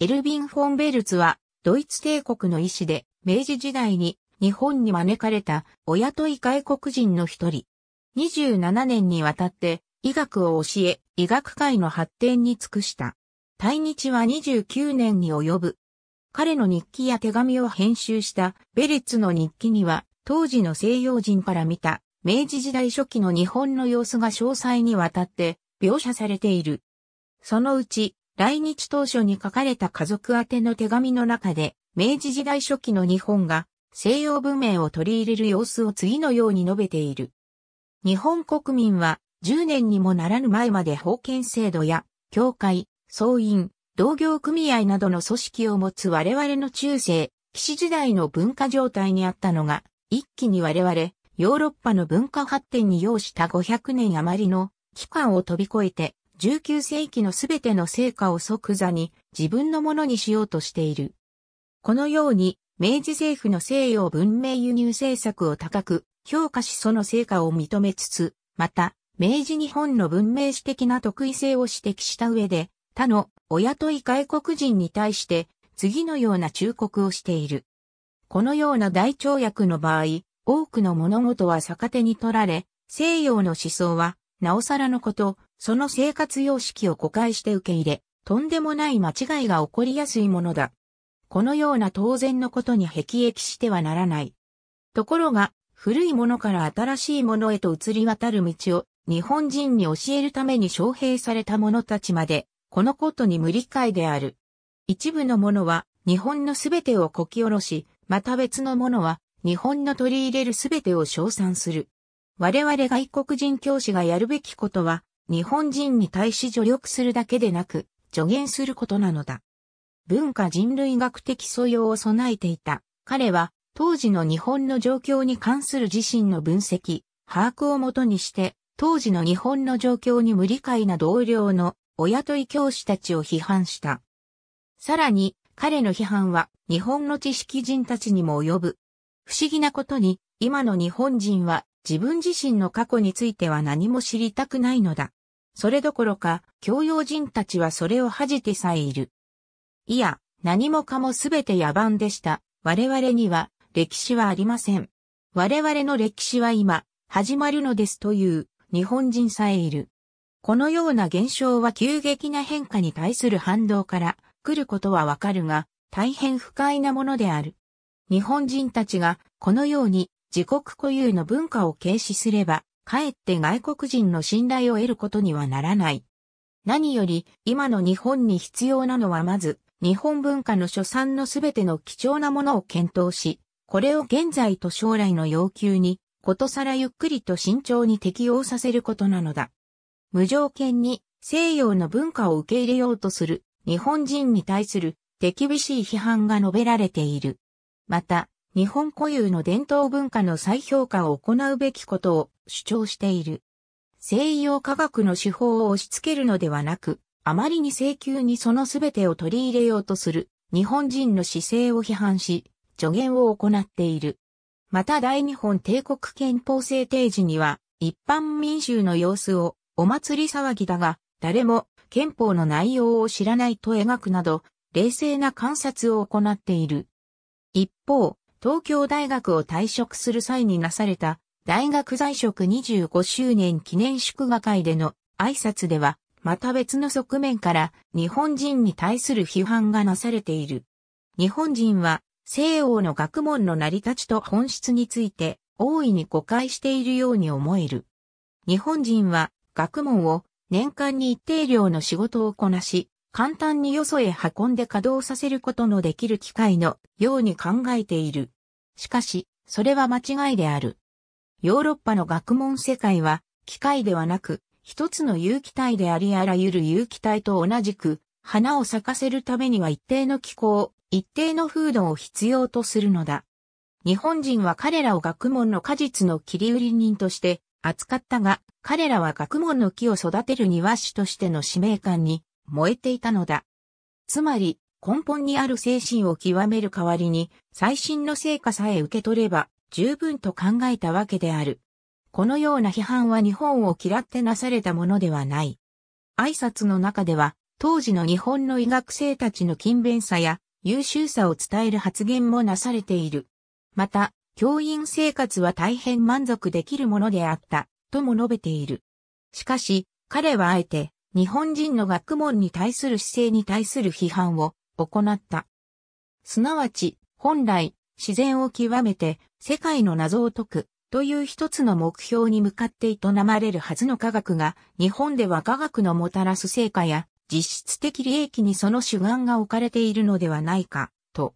エルビン・フォンベルツは、ドイツ帝国の医師で、明治時代に日本に招かれた、お雇い外国人の一人。27年にわたって、医学を教え、医学界の発展に尽くした。対日は29年に及ぶ。彼の日記や手紙を編集したベレッツの日記には、当時の西洋人から見た、明治時代初期の日本の様子が詳細にわたって描写されている。そのうち、来日当初に書かれた家族宛ての手紙の中で、明治時代初期の日本が西洋文明を取り入れる様子を次のように述べている。日本国民は10年にもならぬ前まで封建制度や、教会、総員、同業組合などの組織を持つ我々の中世、騎士時代の文化状態にあったのが、一気に我々、ヨーロッパの文化発展に要した500年余りの期間を飛び越えて、19世紀のすべての成果を即座に自分のものにしようとしている。このように、明治政府の西洋文明輸入政策を高く評価しその成果を認めつつ、また、明治日本の文明史的な特異性を指摘した上で、他の親とい外国人に対して次のような忠告をしている。このような大跳躍の場合、多くの物事は逆手に取られ、西洋の思想は、なおさらのこと、その生活様式を誤解して受け入れ、とんでもない間違いが起こりやすいものだ。このような当然のことに辟易してはならない。ところが、古いものから新しいものへと移り渡る道を日本人に教えるために招聘された者たちまで、このことに無理解である。一部のものは日本のすべてをこき下ろし、また別のものは日本の取り入れるすべてを称賛する。我々外国人教師がやるべきことは、日本人に対し助力するだけでなく、助言することなのだ。文化人類学的素養を備えていた。彼は、当時の日本の状況に関する自身の分析、把握をもとにして、当時の日本の状況に無理解な同僚のお雇い教師たちを批判した。さらに、彼の批判は日本の知識人たちにも及ぶ。不思議なことに、今の日本人は自分自身の過去については何も知りたくないのだ。それどころか、教養人たちはそれを恥じてさえいる。いや、何もかもすべて野蛮でした。我々には歴史はありません。我々の歴史は今、始まるのですという日本人さえいる。このような現象は急激な変化に対する反動から来ることはわかるが、大変不快なものである。日本人たちがこのように自国固有の文化を軽視すれば、かえって外国人の信頼を得ることにはならない。何より、今の日本に必要なのはまず、日本文化の所産のすべての貴重なものを検討し、これを現在と将来の要求に、ことさらゆっくりと慎重に適応させることなのだ。無条件に西洋の文化を受け入れようとする日本人に対する手厳しい批判が述べられている。また、日本固有の伝統文化の再評価を行うべきことを主張している。西洋科学の手法を押し付けるのではなく、あまりに請求にその全てを取り入れようとする日本人の姿勢を批判し、助言を行っている。また大日本帝国憲法制定時には、一般民衆の様子をお祭り騒ぎだが、誰も憲法の内容を知らないと描くなど、冷静な観察を行っている。一方、東京大学を退職する際になされた大学在職25周年記念祝賀会での挨拶では、また別の側面から日本人に対する批判がなされている。日本人は西欧の学問の成り立ちと本質について大いに誤解しているように思える。日本人は学問を年間に一定量の仕事をこなし、簡単によそへ運んで稼働させることのできる機会のように考えている。しかし、それは間違いである。ヨーロッパの学問世界は、機械ではなく、一つの有機体でありあらゆる有機体と同じく、花を咲かせるためには一定の気候、一定の風土を必要とするのだ。日本人は彼らを学問の果実の切り売り人として扱ったが、彼らは学問の木を育てる庭師としての使命感に燃えていたのだ。つまり、根本にある精神を極める代わりに、最新の成果さえ受け取れば、十分と考えたわけである。このような批判は日本を嫌ってなされたものではない。挨拶の中では、当時の日本の医学生たちの勤勉さや優秀さを伝える発言もなされている。また、教員生活は大変満足できるものであった、とも述べている。しかし、彼はあえて、日本人の学問に対する姿勢に対する批判を行った。すなわち、本来、自然を極めて世界の謎を解くという一つの目標に向かって営まれるはずの科学が、日本では科学のもたらす成果や実質的利益にその主眼が置かれているのではないか、と。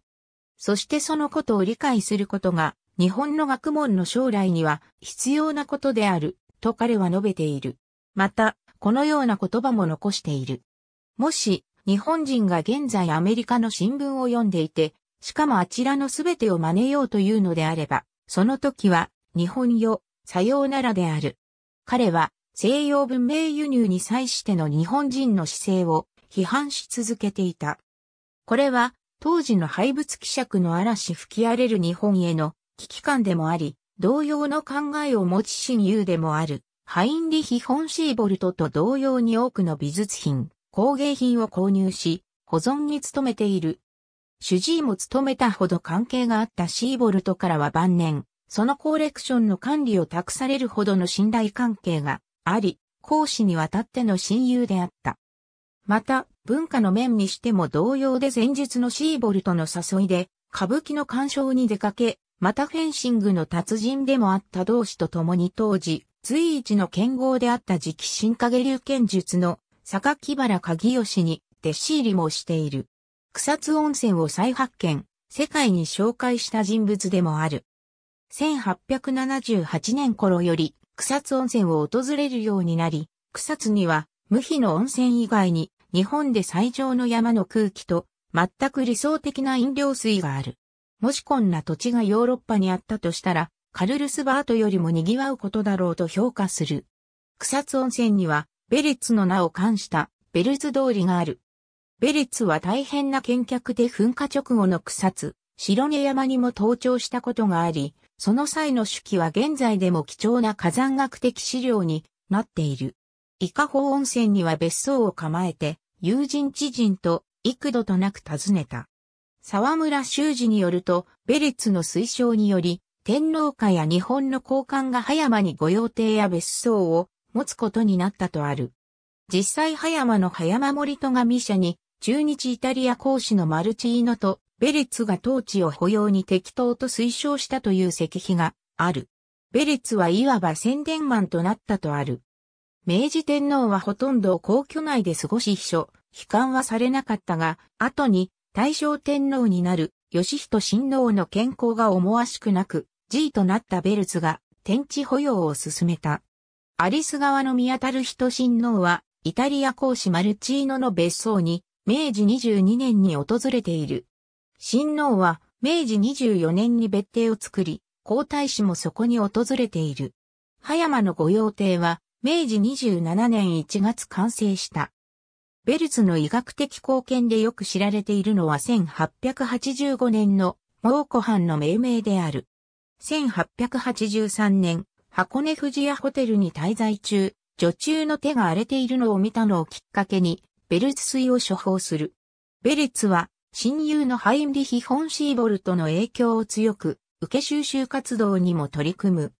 そしてそのことを理解することが、日本の学問の将来には必要なことである、と彼は述べている。また、このような言葉も残している。もし、日本人が現在アメリカの新聞を読んでいて、しかもあちらのすべてを真似ようというのであれば、その時は、日本よ、さようならである。彼は、西洋文明輸入に際しての日本人の姿勢を批判し続けていた。これは、当時の廃物希釈の嵐吹き荒れる日本への危機感でもあり、同様の考えを持ち親友でもある、ハインリヒ・フォンシーボルトと同様に多くの美術品、工芸品を購入し、保存に努めている。主治医も務めたほど関係があったシーボルトからは晩年、そのコレクションの管理を託されるほどの信頼関係があり、講師にわたっての親友であった。また、文化の面にしても同様で前述のシーボルトの誘いで、歌舞伎の鑑賞に出かけ、またフェンシングの達人でもあった同志と共に当時、随一の剣豪であった直進影流剣術の坂木原鍵義に弟子入りもしている。草津温泉を再発見、世界に紹介した人物でもある。1878年頃より草津温泉を訪れるようになり、草津には無比の温泉以外に日本で最上の山の空気と全く理想的な飲料水がある。もしこんな土地がヨーロッパにあったとしたら、カルルスバートよりも賑わうことだろうと評価する。草津温泉にはベレツの名を冠したベルズ通りがある。ベレツは大変な見客で噴火直後の草津、白根山にも登頂したことがあり、その際の手記は現在でも貴重な火山学的資料になっている。伊香保温泉には別荘を構えて、友人知人と幾度となく訪ねた。沢村修司によると、ベレツの推奨により、天皇家や日本の高官が葉山に御用邸や別荘を持つことになったとある。実際葉山の葉山森戸上社に、中日イタリア公使のマルチーノとベレッツが統治を保養に適当と推奨したという石碑がある。ベレッツはいわば宣伝マンとなったとある。明治天皇はほとんど皇居内で過ごし秘書、悲観はされなかったが、後に大正天皇になる義人親王の健康が思わしくなく、G となったベルツが天地保養を進めた。アリス川の宮たる人親王は、イタリア公使マルチーノの別荘に、明治22年に訪れている。親王は、明治24年に別邸を作り、皇太子もそこに訪れている。葉山の御用邸は、明治27年1月完成した。ベルツの医学的貢献でよく知られているのは1885年の蒙古藩の命名である。1883年、箱根富士屋ホテルに滞在中、女中の手が荒れているのを見たのをきっかけに、ベルツ水を処方する。ベルツは、親友のハインリヒ・フォン・シーボルトの影響を強く、受け収集活動にも取り組む。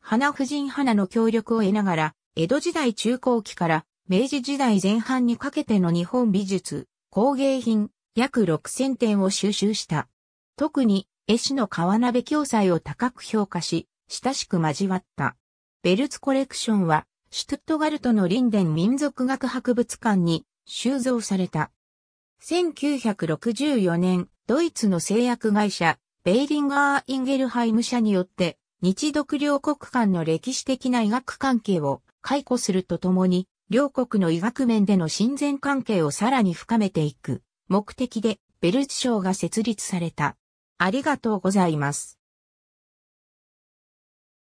花夫人花の協力を得ながら、江戸時代中後期から明治時代前半にかけての日本美術、工芸品、約6000点を収集した。特に、絵師の川鍋教材を高く評価し、親しく交わった。ベルツコレクションは、シュトゥットガルトのリンデン民族学博物館に収蔵された。1964年、ドイツの製薬会社、ベイリンガー・インゲルハイム社によって、日独両国間の歴史的な医学関係を解雇するとともに、両国の医学面での親善関係をさらに深めていく目的で、ベルツ賞が設立された。ありがとうございます。